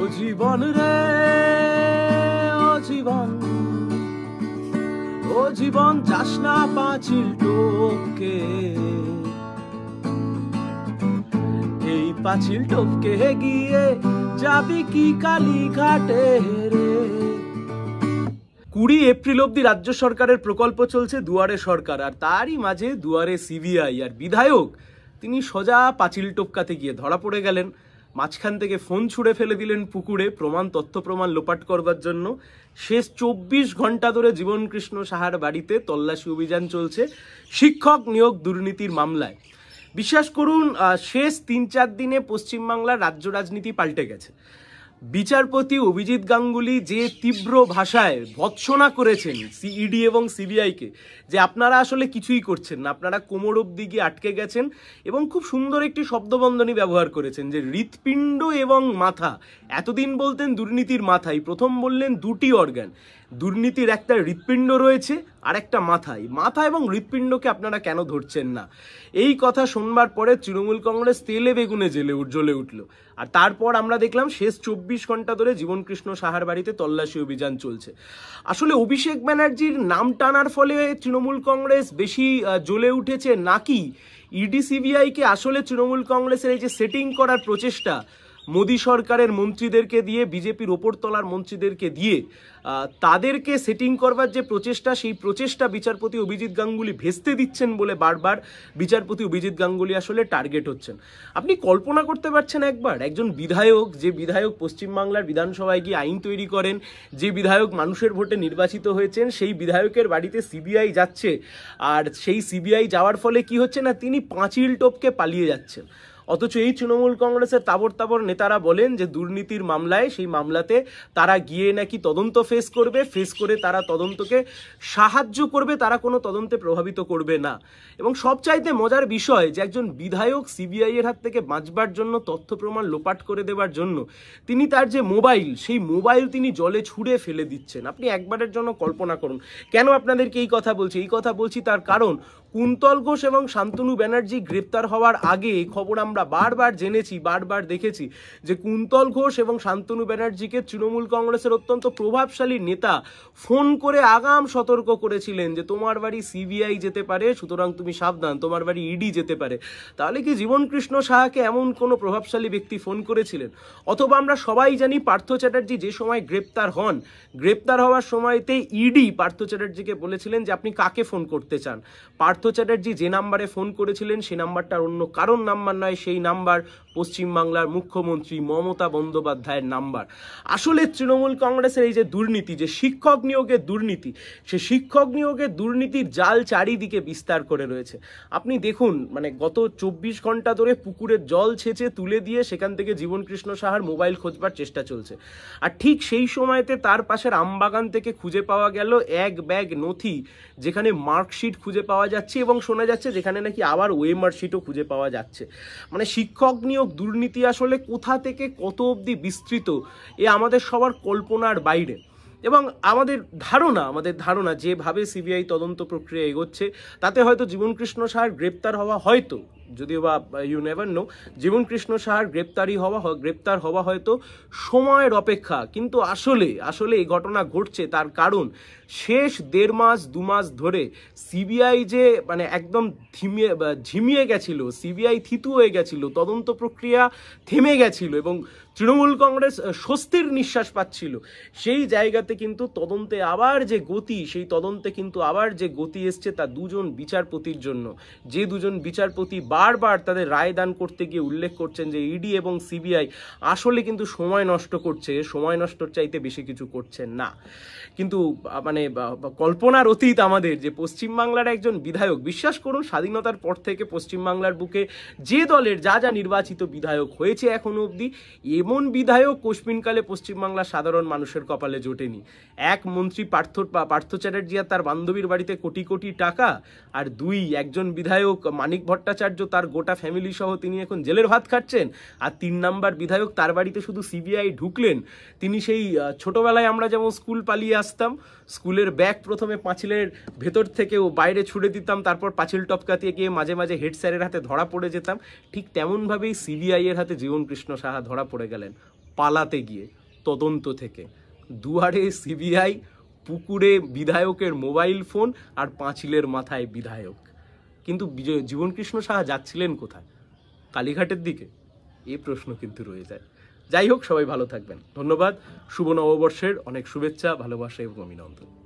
ও জীবন রে ও জীবন ও জীবন না পাঁচিল টোপকে এই পাঁচিল টোপকে গিয়ে যাবি কি কালী ঘাটে রে কুড়ি এপ্রিল অব্দি রাজ্য সরকারের প্রকল্প চলছে দুয়ারে সরকার আর তারই মাঝে দুয়ারে সিবিআই আর বিধায়ক তিনি সোজা পাঁচিল টোপকাতে গিয়ে ধরা পড়ে গেলেন মাঝখান থেকে ফোন ছুঁড়ে ফেলে দিলেন পুকুরে প্রমাণ তথ্য প্রমাণ লোপাট করবার জন্য শেষ চব্বিশ ঘন্টা ধরে জীবনকৃষ্ণ সাহার বাড়িতে তল্লাশি অভিযান চলছে শিক্ষক নিয়োগ দুর্নীতির মামলায় বিশ্বাস করুন শেষ তিন চার দিনে পশ্চিমবাংলার রাজ্য রাজনীতি পাল্টে গেছে বিচারপতি অভিজিৎ গাঙ্গুলি যে তীব্র ভাষায় ভৎসনা করেছেন সিইডি e এবং সিবিআইকে যে আপনারা আসলে কিছুই করছেন না আপনারা কোমর অব্দি গিয়ে আটকে গেছেন এবং খুব সুন্দর একটি শব্দবন্ধনী ব্যবহার করেছেন যে হৃৎপিণ্ড এবং মাথা এতদিন বলতেন দুর্নীতির মাথাই প্রথম বললেন দুটি অর্গান দুর্নীতির একটা হৃৎপিণ্ড রয়েছে আর একটা মাথায় মাথা এবং হৃৎপিণ্ডকে আপনারা কেন ধরছেন না এই কথা শোনবার পরে তৃণমূল কংগ্রেস তেলে বেগুনে জেলে জ্বলে উঠল আর তারপর আমরা দেখলাম শেষ চব্বিশ ঘন্টা ধরে জীবনকৃষ্ণ সাহার বাড়িতে তল্লাশি অভিযান চলছে আসলে অভিষেক ব্যানার্জির নাম টানার ফলে তৃণমূল কংগ্রেস বেশি জ্বলে উঠেছে নাকি ইডি সিবিআইকে আসলে তৃণমূল কংগ্রেসের এই যে সেটিং করার প্রচেষ্টা মোদী সরকারের মন্ত্রীদেরকে দিয়ে বিজেপির ওপরতলার মন্ত্রীদেরকে দিয়ে তাদেরকে সেটিং করবার যে প্রচেষ্টা সেই প্রচেষ্টা বিচারপতি অভিজিৎ গাঙ্গুলি ভেস্তে দিচ্ছেন বলে বারবার বিচারপতি অভিজিৎ গাঙ্গুলি আসলে টার্গেট হচ্ছেন আপনি কল্পনা করতে পারছেন একবার একজন বিধায়ক যে বিধায়ক পশ্চিমবাংলার বিধানসভায় গিয়ে আইন তৈরি করেন যে বিধায়ক মানুষের ভোটে নির্বাচিত হয়েছেন সেই বিধায়কের বাড়িতে সিবিআই যাচ্ছে আর সেই সিবিআই যাওয়ার ফলে কি হচ্ছে না তিনি পাঁচিল টোপকে পালিয়ে যাচ্ছেন অথচ এই তৃণমূল কংগ্রেসের তাবর তাবর নেতারা বলেন যে দুর্নীতির মামলায় সেই মামলাতে তারা গিয়ে নাকি তদন্ত ফেস করবে ফেস করে তারা তদন্তকে সাহায্য করবে তারা কোনো তদন্তে প্রভাবিত করবে না এবং সবচাইতে মজার বিষয় যে একজন বিধায়ক সিবিআই এর হাত থেকে বাঁচবার জন্য তথ্য প্রমাণ লোপাট করে দেবার জন্য তিনি তার যে মোবাইল সেই মোবাইল তিনি জলে ছুঁড়ে ফেলে দিচ্ছেন আপনি একবারের জন্য কল্পনা করুন কেন আপনাদেরকে এই কথা বলছি এই কথা বলছি তার কারণ কুন্তল ঘোষ এবং শান্তনু ব্যানার্জি গ্রেপ্তার হওয়ার আগে এই খবর আমরা বারবার জেনেছি বারবার দেখেছি যে কুন্তল ঘোষ এবং শান্তনু ব্যানার্জিকে তৃণমূল কংগ্রেসের অত্যন্ত প্রভাবশালী নেতা ফোন করে আগাম সতর্ক করেছিলেন যে তোমার বাড়ি সিবিআই যেতে পারে সুতরাং তুমি সাবধান তোমার বাড়ি ইডি যেতে পারে তাহলে কি জীবনকৃষ্ণ সাহাকে এমন কোনো প্রভাবশালী ব্যক্তি ফোন করেছিলেন অথবা আমরা সবাই জানি পার্থ চ্যাটার্জি যে সময় গ্রেপ্তার হন গ্রেপ্তার হওয়ার সময়তে ইডি পার্থ চ্যাটার্জিকে বলেছিলেন যে আপনি কাকে ফোন করতে চান পার্থ পার্থ চ্যাটার্জি যে নাম্বারে ফোন করেছিলেন সে নাম্বারটার অন্য কারণ নাম্বার নয় সেই নাম্বার পশ্চিমবাংলার মুখ্যমন্ত্রী মমতা বন্দ্যোপাধ্যায়ের নাম্বার আসলে তৃণমূল কংগ্রেসের এই যে দুর্নীতি যে শিক্ষক নিয়োগের দুর্নীতি সে শিক্ষক নিয়োগের দুর্নীতির জাল চারিদিকে বিস্তার করে রয়েছে আপনি দেখুন মানে গত চব্বিশ ঘন্টা ধরে পুকুরের জল ছেঁচে তুলে দিয়ে সেখান থেকে জীবনকৃষ্ণ সাহার মোবাইল খোঁজবার চেষ্টা চলছে আর ঠিক সেই সময়তে তার পাশের আমবাগান থেকে খুঁজে পাওয়া গেল এক ব্যাগ নথি যেখানে মার্কশিট খুঁজে পাওয়া যাচ্ছে এবং শোনা যাচ্ছে যেখানে নাকি আবার ওয়েমার্কশিটও খুঁজে পাওয়া যাচ্ছে মানে শিক্ষক নিয়োগ দুর্নীতি আসলে কোথা থেকে কত অবধি বিস্তৃত এ আমাদের সবার কল্পনার বাইরে এবং আমাদের ধারণা আমাদের ধারণা যেভাবে সিবিআই তদন্ত প্রক্রিয়া এগোচ্ছে তাতে হয়তো জীবনকৃষ্ণ সাহার গ্রেপ্তার হওয়া হয়তো যদিও বা you never know Jiban Krishna সাহার গ্রেপ্তারি হওয়া গ্রেপ্তার হওয়া হয়তো সময়ের অপেক্ষা কিন্তু আসলে আসলে এই ঘটনা ঘটছে তার কারণ শেষ দেড় মাস দু মাস ধরে সিবিআই যে মানে একদম ঝিমিয়ে ঝিমিয়ে গেছিল সিবিআই থিতু হয়ে গেছিল তদন্ত প্রক্রিয়া থেমে গেছিল এবং তৃণমূল কংগ্রেস uh, স্বস্তির নিঃশ্বাস পাচ্ছিল সেই জায়গাতে কিন্তু তদন্তে আবার যে গতি সেই তদন্তে কিন্তু আবার যে গতি এসছে তা দুজন বিচারপতির জন্য যে দুজন বিচারপতি বারবার তাদের রায় দান করতে গিয়ে উল্লেখ করছেন যে ইডি এবং সিবিআই আসলে কিন্তু সময় নষ্ট করছে সময় নষ্টর চাইতে বেশি কিছু করছেন না কিন্তু মানে কল্পনার অতীত আমাদের যে পশ্চিমবাংলার একজন বিধায়ক বিশ্বাস করুন স্বাধীনতার পর থেকে পশ্চিমবাংলার বুকে যে দলের যা যা নির্বাচিত বিধায়ক হয়েছে এখনো অবধি এমন বিধায়ক কোশ্মিনকালে পশ্চিমবাংলার সাধারণ মানুষের কপালে জোটেনি এক মন্ত্রী পার্থ পার্থ চ্যাটার্জি আর তার বান্ধবীর বাড়িতে কোটি কোটি টাকা আর দুই একজন বিধায়ক মানিক ভট্টাচার্য তার গোটা ফ্যামিলি সহ তিনি এখন জেলের ভাত খাচ্ছেন আর তিন নাম্বার বিধায়ক তার বাড়িতে শুধু সিবিআই ঢুকলেন তিনি সেই ছোটোবেলায় আমরা যেমন স্কুল পালিয়ে আসতাম স্কুলের ব্যাগ প্রথমে পাঁচিলের ভেতর থেকেও বাইরে ছুড়ে দিতাম তারপর পাঁচিল টপকাতে গিয়ে মাঝে মাঝে হেড স্যারের হাতে ধরা পড়ে যেতাম ঠিক তেমনভাবেই সিবিআইয়ের হাতে জীবন কৃষ্ণ সাহা ধরা পড়ে গেলেন পালাতে গিয়ে তদন্ত থেকে দুয়ারে সিবিআই পুকুরে বিধায়কের মোবাইল ফোন আর পাঁচিলের মাথায় বিধায়ক কিন্তু বিজয় জীবনকৃষ্ণ সাহা যাচ্ছিলেন কোথায় কালীঘাটের দিকে এ প্রশ্ন কিন্তু রয়ে যায় যাই হোক সবাই ভালো থাকবেন ধন্যবাদ শুভ নববর্ষের অনেক শুভেচ্ছা ভালোবাসা এবং অভিনন্দন